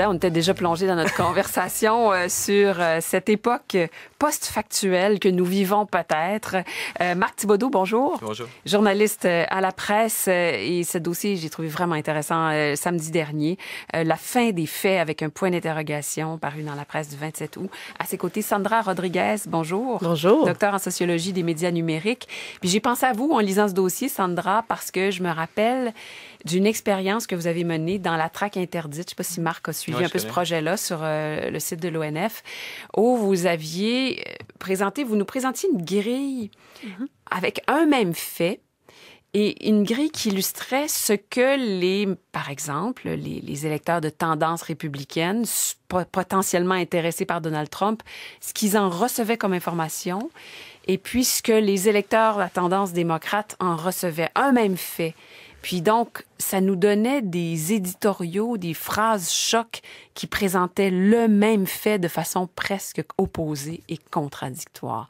Hein, on était déjà plongé dans notre conversation euh, sur euh, cette époque post-factuelle que nous vivons peut-être. Euh, Marc Thibaudot, bonjour. Bonjour. Journaliste euh, à la presse et ce dossier, j'ai trouvé vraiment intéressant samedi dernier. la fin des faits avec un point d'interrogation paru dans la presse du 27 août. À ses côtés, Sandra Rodriguez, bonjour. Bonjour. Docteur en sociologie des médias numériques. Puis j'ai pensé à vous en lisant ce dossier, Sandra, parce que je me rappelle d'une expérience que vous avez menée dans la traque interdite. Je ne sais pas si Marc a suivi un peu ce projet-là sur euh, le site de l'ONF, où vous aviez euh, présenté, vous nous présentiez une grille mm-hmm. avec un même fait et une grille qui illustrait ce que les, par exemple, les, électeurs de tendance républicaine potentiellement intéressés par Donald Trump, ce qu'ils en recevaient comme information, et puisque les électeurs de tendance démocrate en recevaient, un même fait. Puis donc, ça nous donnait des éditoriaux, des phrases chocs qui présentaient le même fait de façon presque opposée et contradictoire.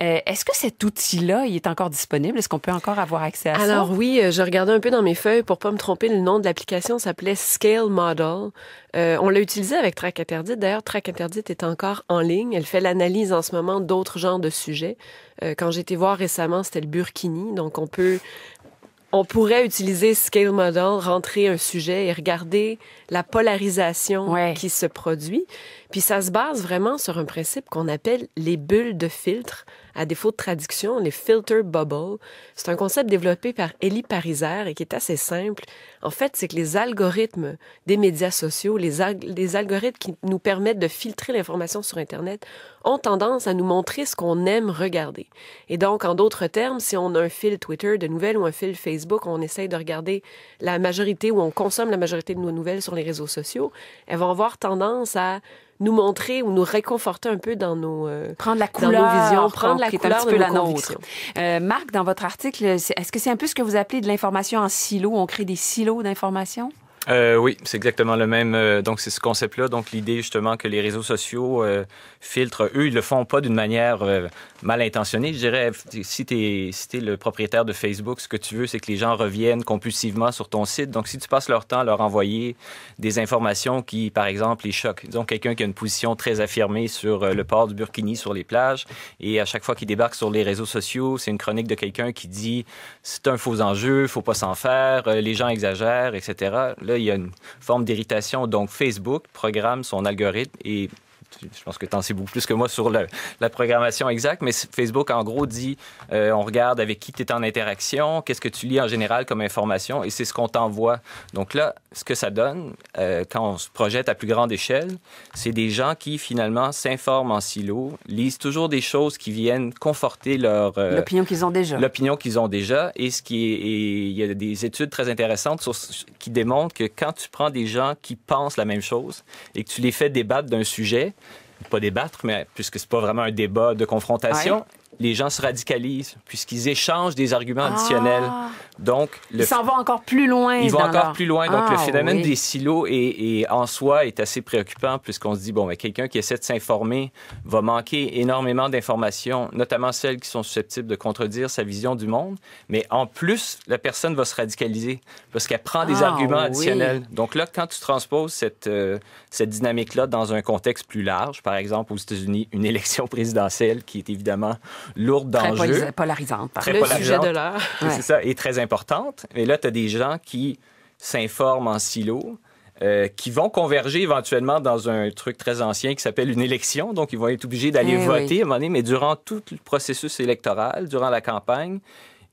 Euh, est-ce que cet outil-là, il est encore disponible? Est-ce qu'on peut encore avoir accès à ça? Alors oui, euh, je regardais un peu dans mes feuilles pour pas me tromper. Le nom de l'application s'appelait Scale Model. Euh, on l'a utilisé avec Track Interdite. D'ailleurs, Track Interdite est encore en ligne. Elle fait l'analyse en ce moment d'autres genres de sujets. quand j'étais voir récemment, c'était le Burkini. Donc, on peut on pourrait utiliser Scale Model, rentrer un sujet et regarder la polarisation qui se produit. Puis ça se base vraiment sur un principe qu'on appelle les bulles de filtre. À défaut de traduction, les filter bubbles. C'est un concept développé par Elie Pariser et qui est assez simple. En fait, c'est que les algorithmes des médias sociaux, les, les algorithmes qui nous permettent de filtrer l'information sur Internet, ont tendance à nous montrer ce qu'on aime regarder. Et donc, en d'autres termes, si on a un fil Twitter de nouvelles ou un fil Facebook, on essaye de regarder la majorité ou on consomme la majorité de nos nouvelles sur les réseaux sociaux, elles vont avoir tendance à nous montrer ou nous réconforter un peu dans nos euh, prendre la couleur, dans prendre la couleur un la nôtre. Euh, Marc, dans votre article, est-ce que c'est un peu ce que vous appelez de l'information en silo On crée des silos d'information euh, oui, c'est exactement le même. Euh, donc, c'est ce concept-là. Donc, l'idée, justement, que les réseaux sociaux euh, filtrent, eux, ils le font pas d'une manière euh, mal intentionnée. Je dirais, si tu es, si es, le propriétaire de Facebook, ce que tu veux, c'est que les gens reviennent compulsivement sur ton site. Donc, si tu passes leur temps à leur envoyer des informations qui, par exemple, les choquent. Disons, quelqu'un qui a une position très affirmée sur le port du Burkini sur les plages, et à chaque fois qu'il débarque sur les réseaux sociaux, c'est une chronique de quelqu'un qui dit c'est un faux enjeu, faut pas s'en faire, les gens exagèrent, etc il y a une forme d'irritation. Donc, Facebook programme son algorithme et je pense que tu en sais beaucoup plus que moi sur la programmation exacte, mais Facebook, en gros, dit euh, on regarde avec qui tu es en interaction, qu'est-ce que tu lis en général comme information, et c'est ce qu'on t'envoie. Donc là, ce que ça donne, euh, quand on se projette à plus grande échelle, c'est des gens qui, finalement, s'informent en silo, lisent toujours des choses qui viennent conforter leur... Euh, l'opinion qu'ils ont déjà. L'opinion qu'ils ont déjà, et ce qui il y a des études très intéressantes qui démontrent que quand tu prends des gens qui pensent la même chose et que tu les fais débattre d'un sujet, pas débattre, mais puisque ce n'est pas vraiment un débat de confrontation, les gens se radicalisent puisqu'ils échangent des arguments additionnels. Ah. Donc, il s'en va encore plus loin. Il va encore plus loin. Donc, le ah, phénomène des silos est, en soi est assez préoccupant puisqu'on se dit, bon, mais quelqu'un qui essaie de s'informer va manquer énormément d'informations, notamment celles qui sont susceptibles de contredire sa vision du monde. Mais en plus, la personne va se radicaliser parce qu'elle prend des ah, arguments additionnels. Donc là, quand tu transposes euh, cette, dynamique-là dans un contexte plus large, par exemple aux États-Unis, une élection présidentielle qui est évidemment lourde d'enjeux. Très polarisante. Hein. Très le sujet de l'heure. C'est ça, et très importante. mais là, tu as des gens qui s'informent en silo, euh, qui vont converger éventuellement dans un truc très ancien qui s'appelle une élection. Donc, ils vont être obligés d'aller eh voter à un moment donné, mais durant tout le processus électoral, durant la campagne,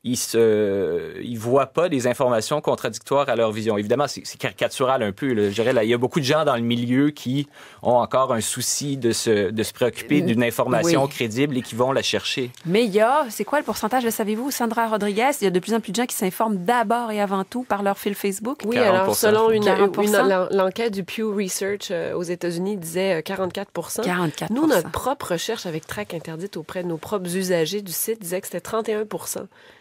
ils ne voient pas des informations contradictoires à leur vision. Évidemment, c'est caricatural un peu. là, il y a beaucoup de gens dans le milieu qui ont encore un souci de se, préoccuper euh, d'une information crédible et qui vont la chercher. Mais il y a, c'est quoi le pourcentage, le savez-vous, Sandra Rodriguez? Il y a de plus en plus de gens qui s'informent d'abord et avant tout par leur fil Facebook. Oui, alors selon une, une l'enquête du Pew Research euh, aux États-Unis disait 44 euh, 44 Nous, notre propre recherche avec Track interdite auprès de nos propres usagers du site disait que c'était 31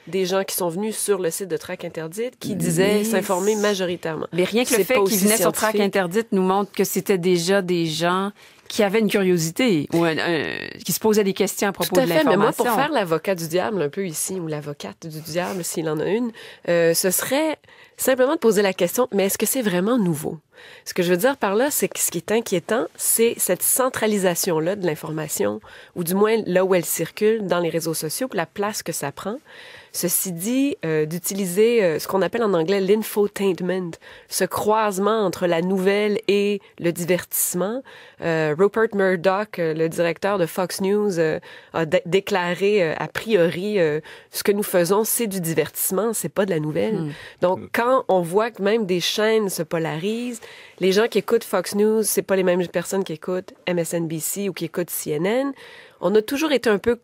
des gens qui sont venus sur le site de Track Interdite qui disaient s'informer majoritairement. Mais rien que le fait qu'ils venaient sur Track Interdite nous montre que c'était déjà des gens qui avait une curiosité ou qui se posait des questions à propos Tout à de Mais moi, pour faire l'avocat du diable un peu ici ou l'avocate du diable s'il en a une, euh, ce serait simplement de poser la question, mais est-ce que c'est vraiment nouveau? Ce que je veux dire par là, c'est que ce qui est inquiétant, c'est cette centralisation-là de l'information, ou du moins là où elle circule dans les réseaux sociaux, la place que ça prend. Ceci dit, euh, d'utiliser euh, ce qu'on appelle en anglais l'infotainment, ce croisement entre la nouvelle et le divertissement, euh, Rupert Murdoch, euh, le directeur de Fox News, euh, a déclaré euh, a priori ce que nous faisons, c'est du divertissement, c'est pas de la nouvelle. Hmm. Donc hmm. quand on voit que même des chaînes se polarisent, les gens qui écoutent Fox News, c'est pas les mêmes personnes qui écoutent MSNBC ou qui écoutent CNN. On a toujours été un peu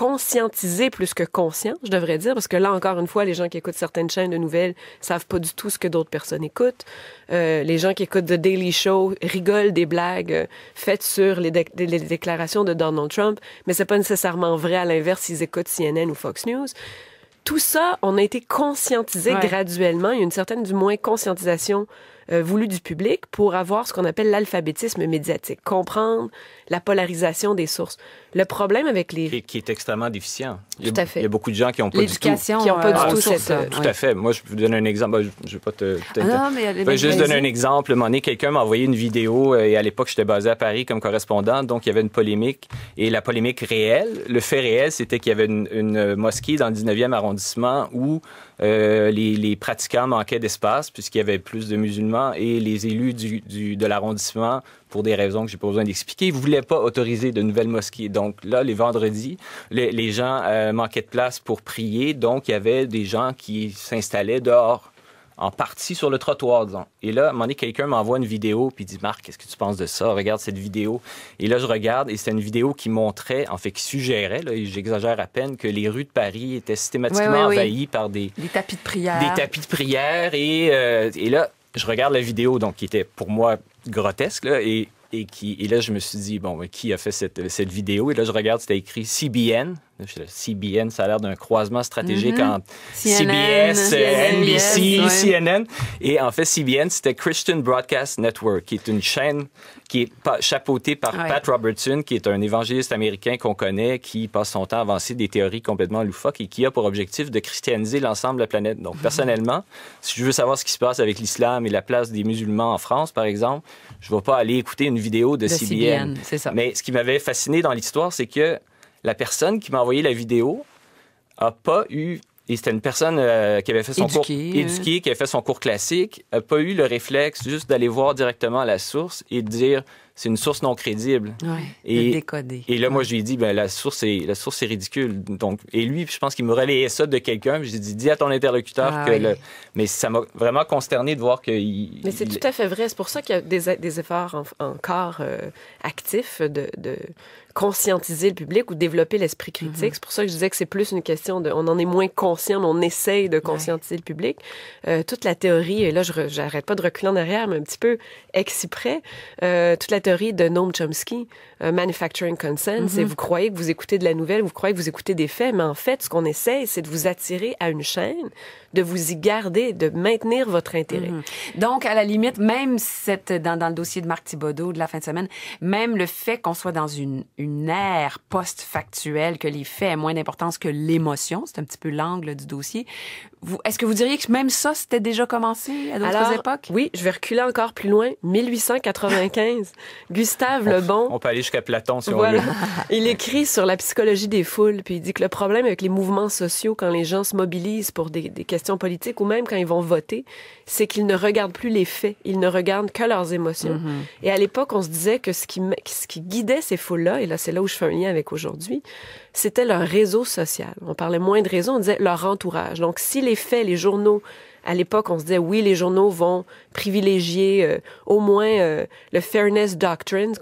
conscientisé plus que conscient, je devrais dire, parce que là, encore une fois, les gens qui écoutent certaines chaînes de nouvelles savent pas du tout ce que d'autres personnes écoutent. Euh, les gens qui écoutent The Daily Show rigolent des blagues euh, faites sur les, déclarations de Donald Trump, mais c'est pas nécessairement vrai. À l'inverse, s'ils écoutent CNN ou Fox News tout ça, on a été conscientisé graduellement. Il y a une certaine, du moins, conscientisation euh, voulu du public pour avoir ce qu'on appelle l'alphabétisme médiatique, comprendre la polarisation des sources. Le problème avec les... Qui, est extrêmement déficient. Tout à fait. Il y a beaucoup de gens qui n'ont pas du tout... Qui n'ont pas euh, du tout cette... Euh, tout à fait. Moi, je vais vous donner un exemple. Je ne vais pas te... Ah mais, vais juste donner un exemple. Un quelqu'un m'a envoyé une vidéo et à l'époque, j'étais basé à Paris comme correspondant, donc il y avait une polémique. Et la polémique réelle, le fait réel, c'était qu'il y avait une, mosquée dans le 19e arrondissement où les, les pratiquants manquaient d'espace puisqu'il y avait plus de musulmans et les élus du, du, de l'arrondissement, pour des raisons que j'ai pas besoin d'expliquer, ne voulaient pas autoriser de nouvelles mosquées. Donc là, les vendredis, les, les gens euh, manquaient de place pour prier, donc il y avait des gens qui s'installaient dehors en partie sur le trottoir, disons. Et là, à un moment donné, quelqu'un m'envoie une vidéo, puis dit Marc, qu'est-ce que tu penses de ça Regarde cette vidéo. Et là, je regarde, et c'est une vidéo qui montrait, en fait, qui suggérait, là, j'exagère à peine, que les rues de Paris étaient systématiquement envahies par des. tapis de prière. Des tapis de prière. Et, euh, et là, je regarde la vidéo, donc qui était pour moi grotesque, et, et, qui, et là, je me suis dit, bon, qui a fait cette, cette vidéo? Et là, je regarde, c'était écrit CBN, CBN, ça a l'air d'un croisement stratégique mm-hmm. entre CBS, NBC, CNN. Et en fait, CBN, c'était Christian Broadcast Network, qui est une chaîne qui est chapeautée par Pat Robertson, qui est un évangéliste américain qu'on connaît, qui passe son temps à avancer des théories complètement loufoques et qui a pour objectif de christianiser l'ensemble de la planète. Donc, mm-hmm. personnellement, si je veux savoir ce qui se passe avec l'islam et la place des musulmans en France, par exemple, je ne vais pas aller écouter une vidéo de, CBN. ça. Mais ce qui m'avait fasciné dans l'histoire, c'est que la personne qui m'a envoyé la vidéo a pas eu et c'était une personne euh, qui avait fait son cours euh. qui avait fait son cours classique, a pas eu le réflexe juste d'aller voir directement la source et de dire c'est une source non crédible. et, Et là, moi, je lui ai dit ben, la source est la source est ridicule. Donc, et lui, je pense qu'il me relayait ça de quelqu'un. J'ai dit dis à ton interlocuteur ah que mais ça m'a vraiment consterné de voir que. mais c'est tout à fait vrai. C'est pour ça qu'il y a des, efforts encore euh, actifs de conscientiser le public ou développer l'esprit critique. Mm-hmm. C'est pour ça que je disais que c'est plus une question de, on en est moins conscient, mais on essaye de conscientiser le public. Euh, toute la théorie, et là je j'arrête pas de reculer en arrière, mais un petit peu exciprès, euh, toute la théorie de Noam Chomsky, euh, Manufacturing Consent, c'est mm-hmm. vous croyez que vous écoutez de la nouvelle, vous croyez que vous écoutez des faits, mais en fait, ce qu'on essaye, c'est de vous attirer à une chaîne, de vous y garder, de maintenir votre intérêt. Mm-hmm. Donc, à la limite, même cette, dans, dans le dossier de Marc Thibodeau de la fin de semaine, même le fait qu'on soit dans une une ère post-factuelle, que les faits aient moins d'importance que l'émotion, c'est un petit peu l'angle du dossier, est-ce que vous diriez que même ça, c'était déjà commencé à d'autres époques? Oui, je vais reculer encore plus loin. 1895, Gustave Le Lebon. On peut aller jusqu'à Platon si on veut. il écrit sur la psychologie des foules, puis il dit que le problème avec les mouvements sociaux, quand les gens se mobilisent pour des, questions politiques ou même quand ils vont voter, c'est qu'ils ne regardent plus les faits, ils ne regardent que leurs émotions. Mm-hmm. Et à l'époque, on se disait que ce qui, ce qui guidait ces foules-là, et là c'est là où je fais un lien avec aujourd'hui, c'était leur réseau social. On parlait moins de réseau, on disait leur entourage. Donc si les les faits, les journaux, à l'époque, on se disait oui, les journaux vont privilégier euh, au moins euh, le fairness doctrine,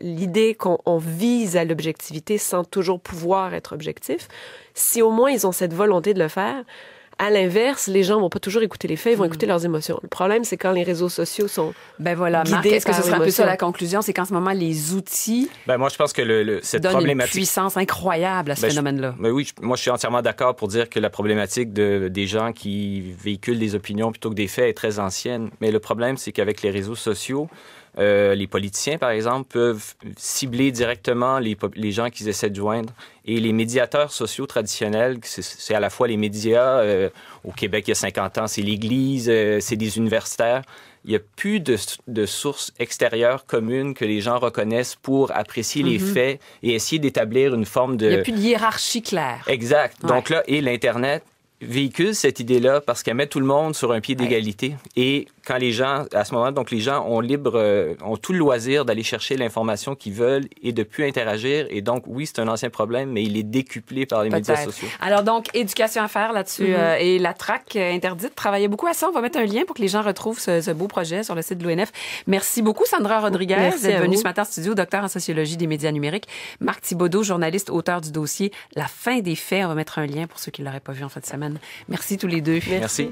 l'idée qu'on vise à l'objectivité sans toujours pouvoir être objectif. Si au moins ils ont cette volonté de le faire, à l'inverse, les gens vont pas toujours écouter les faits, ils vont mm. écouter leurs émotions. Le problème, c'est quand les réseaux sociaux sont ben voilà, guidés Est-ce que ce serait un peu ça la conclusion C'est qu'en ce moment, les outils. Ben moi, je pense que le, cette problématique... une puissance incroyable à ce ben, phénomène-là. Ben oui, moi, je suis entièrement d'accord pour dire que la problématique de, des gens qui véhiculent des opinions plutôt que des faits est très ancienne. Mais le problème, c'est qu'avec les réseaux sociaux, euh, les politiciens, par exemple, peuvent cibler directement les, gens qu'ils essaient de joindre. Et les médiateurs sociaux traditionnels, c'est à la fois les médias, euh, au Québec il y a 50 ans, c'est l'Église, euh, c'est des universitaires. Il n'y a plus de, sources extérieures communes que les gens reconnaissent pour apprécier les mhm. faits et essayer d'établir une forme de... Il n'y a plus de hiérarchie claire. Exact. Donc là, et l'Internet véhicule cette idée-là parce qu'elle met tout le monde sur un pied d'égalité et quand les gens, à ce moment donc les gens ont libre, euh, ont tout le loisir d'aller chercher l'information qu'ils veulent et de plus interagir. Et donc, oui, c'est un ancien problème, mais il est décuplé par les médias sociaux. Alors donc, éducation à faire là-dessus mhm. euh, et la traque euh, interdite. Travaillez beaucoup à ça. On va mettre un lien pour que les gens retrouvent ce, beau projet sur le site de l'ONF. Merci beaucoup, Sandra Rodriguez, d'être venue ce matin en studio, docteur en sociologie des médias numériques. Marc Thibaudot, journaliste, auteur du dossier La fin des faits. On va mettre un lien pour ceux qui l'auraient pas vu en fin de semaine. Merci tous les deux. Merci.